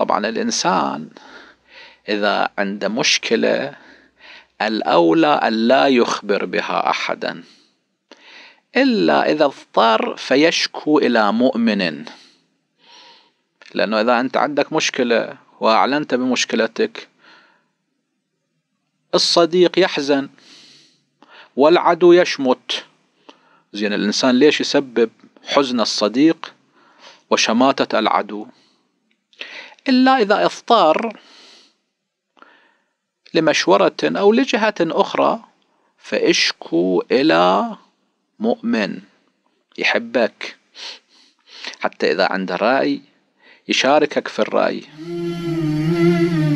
طبعا الإنسان إذا عنده مشكلة الأولى أن لا يخبر بها أحدا إلا إذا اضطر فيشكو إلى مؤمن لأنه إذا أنت عندك مشكلة وأعلنت بمشكلتك الصديق يحزن والعدو يشمت زين الإنسان ليش يسبب حزن الصديق وشماتة العدو إلا إذا اضطر لمشورة أو لجهة أخرى فاشكو إلى مؤمن يحبك حتى إذا عنده رأي يشاركك في الرأي